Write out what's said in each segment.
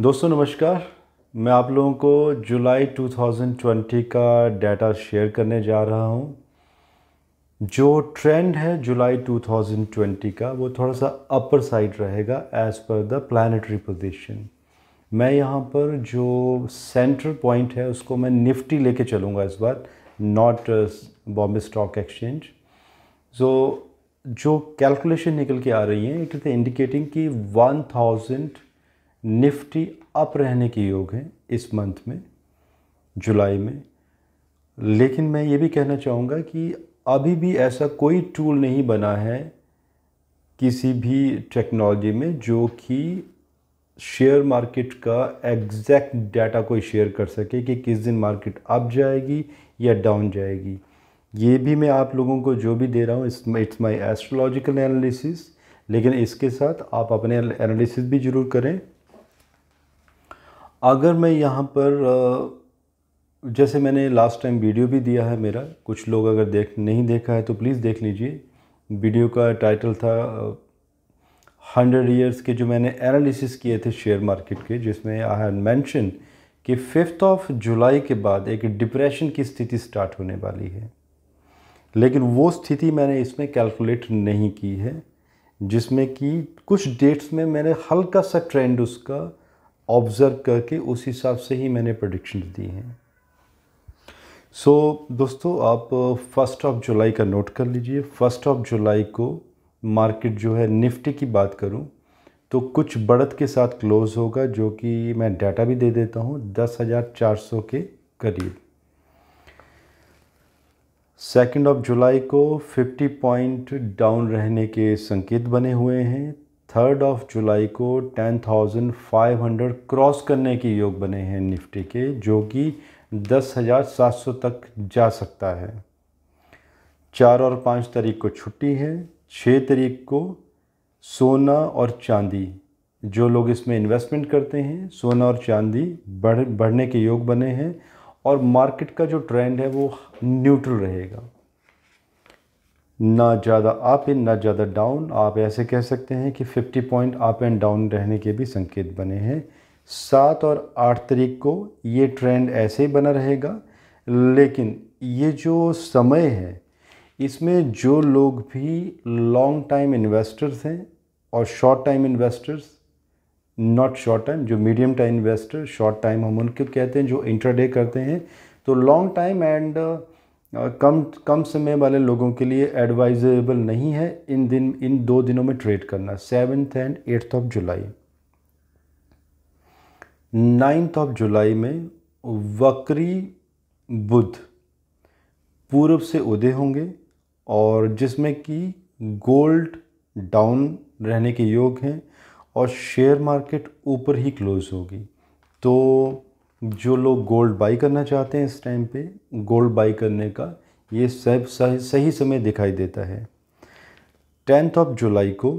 दोस्तों नमस्कार मैं आप लोगों को जुलाई 2020 का डाटा शेयर करने जा रहा हूं जो ट्रेंड है जुलाई 2020 का वो थोड़ा सा अपर साइड रहेगा as per the planetary position मैं यहाँ पर जो सेंटर पॉइंट है उसको मैं निफ्टी लेके चलूँगा इस बार not Bombay stock exchange so जो कैलकुलेशन निकल के आ रही है इट इज़ इंडिकेटिंग कि 1000 निफ्टी अप रहने के योग हैं इस मंथ में जुलाई में लेकिन मैं ये भी कहना चाहूँगा कि अभी भी ऐसा कोई टूल नहीं बना है किसी भी टेक्नोलॉजी में जो कि शेयर मार्केट का एग्जैक्ट डाटा कोई शेयर कर सके कि किस दिन मार्केट अप जाएगी या डाउन जाएगी ये भी मैं आप लोगों को जो भी दे रहा हूँ इट्स माई एस्ट्रोलॉजिकल एनालिसिस लेकिन इसके साथ आप अपने एनालिसिस भी ज़रूर करें अगर मैं यहाँ पर जैसे मैंने लास्ट टाइम वीडियो भी दिया है मेरा कुछ लोग अगर देख नहीं देखा है तो प्लीज़ देख लीजिए वीडियो का टाइटल था हंड्रेड ईयर्स के जो मैंने एनालिसिस किए थे शेयर मार्केट के जिसमें आई हैड मैंशन कि फिफ्थ ऑफ जुलाई के बाद एक डिप्रेशन की स्थिति स्टार्ट होने वाली है लेकिन वो स्थिति मैंने इसमें कैलकुलेट नहीं की है जिसमें कि कुछ डेट्स में मैंने हल्का सा ट्रेंड उसका ऑब्ज़र्व करके उस हिसाब से ही मैंने प्रडिक्शन दी हैं सो so, दोस्तों आप फर्स्ट ऑफ जुलाई का नोट कर लीजिए फर्स्ट ऑफ जुलाई को मार्केट जो है निफ्टी की बात करूं तो कुछ बढ़त के साथ क्लोज़ होगा जो कि मैं डाटा भी दे देता हूं दस हज़ार चार सौ के करीब सेकेंड ऑफ जुलाई को फिफ्टी पॉइंट डाउन रहने के संकेत बने हुए हैं थर्ड ऑफ जुलाई को 10,500 क्रॉस करने के योग बने हैं निफ्टी के जो कि 10,700 तक जा सकता है चार और पाँच तारीख को छुट्टी है छः तारीख को सोना और चांदी जो लोग इसमें इन्वेस्टमेंट करते हैं सोना और चांदी बढ़ बढ़ने के योग बने हैं और मार्केट का जो ट्रेंड है वो न्यूट्रल रहेगा ना ज़्यादा अप इन ना ज़्यादा डाउन आप ऐसे कह सकते हैं कि 50 पॉइंट अप एंड डाउन रहने के भी संकेत बने हैं सात और आठ तरीक को ये ट्रेंड ऐसे ही बना रहेगा लेकिन ये जो समय है इसमें जो लोग भी लॉन्ग टाइम इन्वेस्टर्स हैं और short time investors not short time जो medium time investor short time हम उनको कहते हैं जो इंटरडे करते हैं तो लॉन्ग टाइम एंड कम कम समय वाले लोगों के लिए एडवाइजेबल नहीं है इन दिन इन दो दिनों में ट्रेड करना seventh and eighth of July ninth of July में वक्री बुध पूर्व से उदय होंगे और जिसमें कि गोल्ड डाउन रहने के योग हैं और शेयर मार्केट ऊपर ही क्लोज़ होगी तो जो लोग गोल्ड बाई करना चाहते हैं इस टाइम पे गोल्ड बाई करने का ये सब सही, सही समय दिखाई देता है टेंथ ऑफ जुलाई को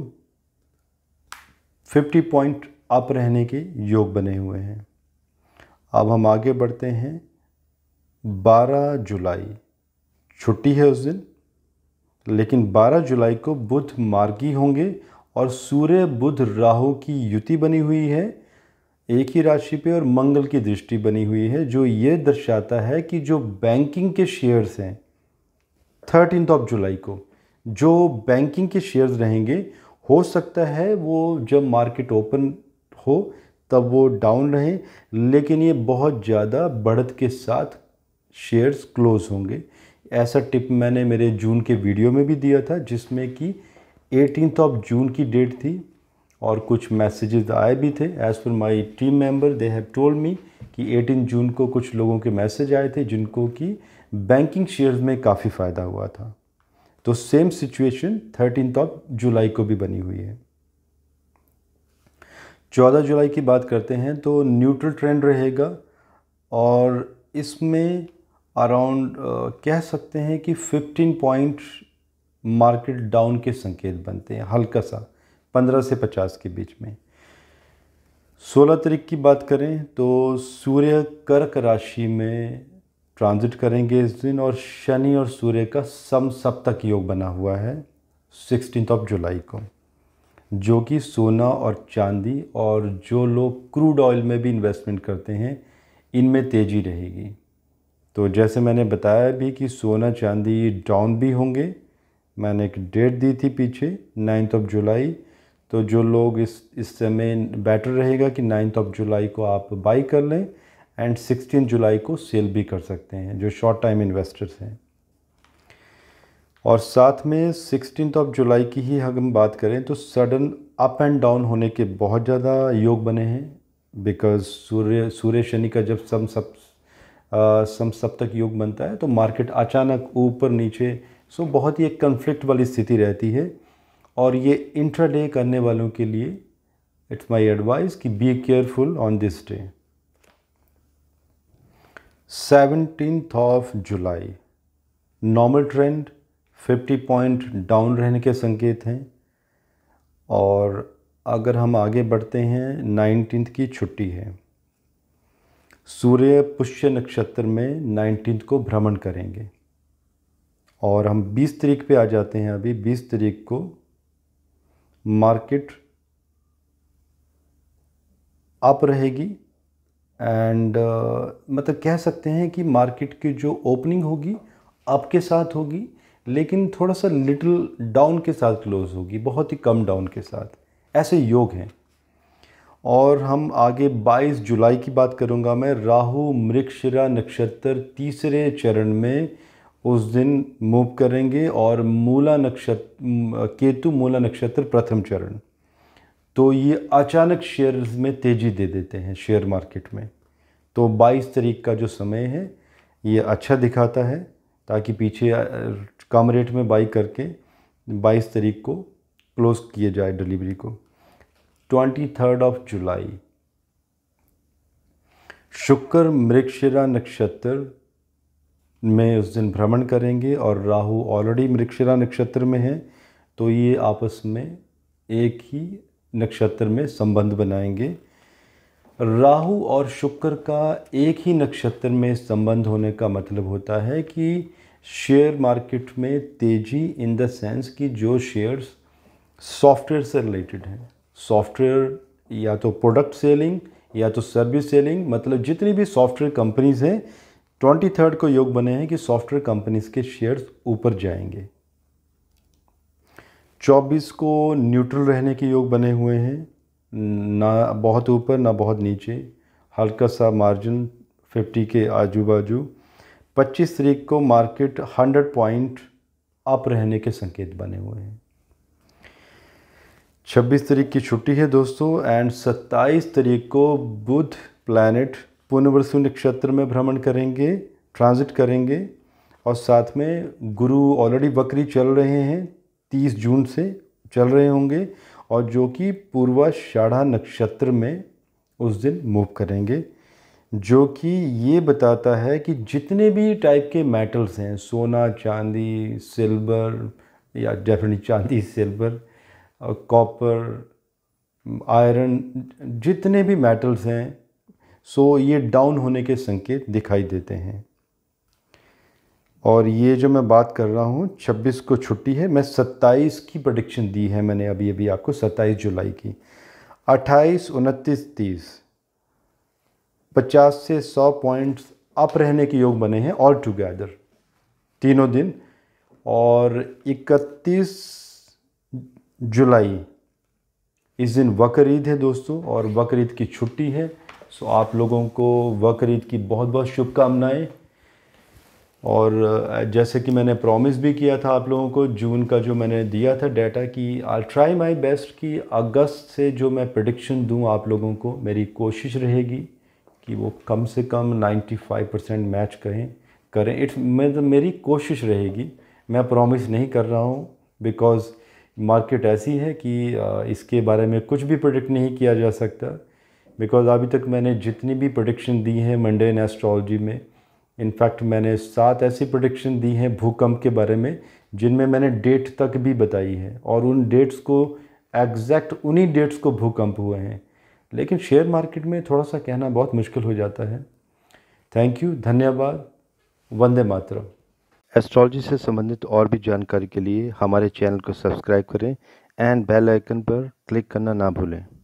50 पॉइंट अप रहने के योग बने हुए हैं अब हम आगे बढ़ते हैं 12 जुलाई छुट्टी है उस दिन लेकिन 12 जुलाई को बुध मार्गी होंगे और सूर्य बुध राहु की युति बनी हुई है एक ही राशि पे और मंगल की दृष्टि बनी हुई है जो ये दर्शाता है कि जो बैंकिंग के शेयर्स हैं थर्टीन ऑफ जुलाई को जो बैंकिंग के शेयर्स रहेंगे हो सकता है वो जब मार्केट ओपन हो तब वो डाउन रहे लेकिन ये बहुत ज़्यादा बढ़त के साथ शेयर्स क्लोज़ होंगे ऐसा टिप मैंने मेरे जून के वीडियो में भी दिया था जिसमें कि एटीन ऑफ जून की डेट थी और कुछ मैसेजेस आए भी थे as per my team member they have told me कि 18 जून को कुछ लोगों के मैसेज आए थे जिनको कि बैंकिंग शेयर्स में काफ़ी फ़ायदा हुआ था तो same situation thirteen of July को भी बनी हुई है चौदह जुलाई की बात करते हैं तो न्यूट्रल ट्रेंड रहेगा और इसमें अराउंड कह सकते हैं कि 15 पॉइंट मार्केट डाउन के संकेत बनते हैं हल्का सा पंद्रह से पचास के बीच में सोलह तरीक की बात करें तो सूर्य कर्क राशि में ट्रांजिट करेंगे इस दिन और शनि और सूर्य का सम सप्तक योग बना हुआ है सिक्सटीन ऑफ जुलाई को जो कि सोना और चांदी और जो लोग क्रूड ऑयल में भी इन्वेस्टमेंट करते हैं इनमें तेज़ी रहेगी तो जैसे मैंने बताया भी कि सोना चांदी डाउन भी होंगे मैंने एक डेट दी थी पीछे नाइन्थ ऑफ जुलाई तो जो लोग इस इस समय बेटर रहेगा कि नाइन्थ ऑफ जुलाई को आप बाई कर लें एंड सिक्सटीन जुलाई को सेल भी कर सकते हैं जो शॉर्ट टाइम इन्वेस्टर्स हैं और साथ में सिक्सटीन ऑफ जुलाई की ही हम बात करें तो सडन अप एंड डाउन होने के बहुत ज़्यादा योग बने हैं बिकॉज सूर्य सूर्य शनि का जब सम सब सम सप्तक योग बनता है तो मार्केट अचानक ऊपर नीचे सो बहुत ही एक कन्फ्लिक्ट वाली स्थिति रहती है और ये इंट्राडे करने वालों के लिए इट्स माय एडवाइस कि be careful on this day seventeen of July normal trend 50 point down रहने के संकेत हैं और अगर हम आगे बढ़ते हैं नाइनटीन की छुट्टी है सूर्य पुष्य नक्षत्र में नाइनटीन को भ्रमण करेंगे और हम 20 तारीख पे आ जाते हैं अभी 20 तारीख को मार्केट अप रहेगी एंड uh, मतलब कह सकते हैं कि मार्केट की जो ओपनिंग होगी आपके साथ होगी लेकिन थोड़ा सा लिटिल डाउन के साथ क्लोज होगी बहुत ही कम डाउन के साथ ऐसे योग हैं और हम आगे 22 जुलाई की बात करूंगा मैं राहु मृक्षरा नक्षत्र तीसरे चरण में उस दिन मूव करेंगे और मूला नक्षत्र केतु मूला नक्षत्र प्रथम चरण तो ये अचानक शेयर में तेज़ी दे देते हैं शेयर मार्केट में तो 22 तारीख का जो समय है ये अच्छा दिखाता है ताकि पीछे कम रेट में बाई करके 22 तारीख को क्लोज़ किया जाए डिलीवरी को ट्वेंटी थर्ड ऑफ जुलाई शुक्र मृक्षरा नक्षत्र में उस दिन भ्रमण करेंगे और राहु ऑलरेडी मृक्षरा नक्षत्र में है तो ये आपस में एक ही नक्षत्र में संबंध बनाएंगे राहु और शुक्र का एक ही नक्षत्र में संबंध होने का मतलब होता है कि शेयर मार्केट में तेज़ी इन द सेंस कि जो शेयर्स सॉफ्टवेयर से रिलेटेड हैं सॉफ्टवेयर या तो प्रोडक्ट सेलिंग या तो सर्विस सेलिंग मतलब जितनी भी सॉफ्टवेयर कंपनीज़ हैं ट्वेंटी थर्ड को योग बने हैं कि सॉफ्टवेयर कंपनीज के शेयर्स ऊपर जाएंगे चौबीस को न्यूट्रल रहने के योग बने हुए हैं ना बहुत ऊपर ना बहुत नीचे हल्का सा मार्जिन फिफ्टी के आजू बाजू पच्चीस तरीक को मार्केट हंड्रेड पॉइंट अप रहने के संकेत बने हुए हैं छब्बीस तरीक की छुट्टी है दोस्तों एंड सत्ताईस तरीक को बुध प्लैनेट पुनर्वसु नक्षत्र में भ्रमण करेंगे ट्रांजिट करेंगे और साथ में गुरु ऑलरेडी बकरी चल रहे हैं तीस जून से चल रहे होंगे और जो कि पूर्वाषाढ़ा नक्षत्र में उस दिन मूव करेंगे जो कि ये बताता है कि जितने भी टाइप के मेटल्स हैं सोना चांदी सिल्वर या डेफिनेटली चांदी सिल्वर और कॉपर आयरन जितने भी मेटल्स हैं सो ये डाउन होने के संकेत दिखाई देते हैं और ये जो मैं बात कर रहा हूँ 26 को छुट्टी है मैं 27 की प्रडिक्शन दी है मैंने अभी अभी आपको 27 जुलाई की 28, उनतीस तीस पचास से सौ पॉइंट्स अप रहने के योग बने हैं ऑल टुगेदर तीनों दिन और 31 जुलाई इस दिन बकर ईद है दोस्तों और बकर ईद की छुट्टी है सो आप लोगों को वर्क की बहुत बहुत शुभकामनाएँ और जैसे कि मैंने प्रॉमिस भी किया था आप लोगों को जून का जो मैंने दिया था डाटा कि आई ट्राई माय बेस्ट कि अगस्त से जो मैं प्रडिक्शन दूं आप लोगों को मेरी कोशिश रहेगी कि वो कम से कम 95 परसेंट मैच करें करें इट्स मतलब मेरी कोशिश रहेगी मैं प्रॉमिस नहीं कर रहा हूँ बिकॉज़ मार्केट ऐसी है कि इसके बारे में कुछ भी प्रोडिक्ट नहीं किया जा सकता बिकॉज़ अभी तक मैंने जितनी भी प्रोडिक्शन दी हैं मंडे इन एस्ट्रोलॉजी में इनफैक्ट मैंने सात ऐसी प्रोडिक्शन दी हैं भूकंप के बारे में जिनमें मैंने डेट तक भी बताई है और उन डेट्स को एग्जैक्ट उन्हीं डेट्स को भूकंप हुए हैं लेकिन शेयर मार्केट में थोड़ा सा कहना बहुत मुश्किल हो जाता है थैंक यू धन्यवाद वंदे मातरम एस्ट्रोलॉजी से संबंधित और भी जानकारी के लिए हमारे चैनल को सब्सक्राइब करें एंड बेल आइकन पर क्लिक करना ना भूलें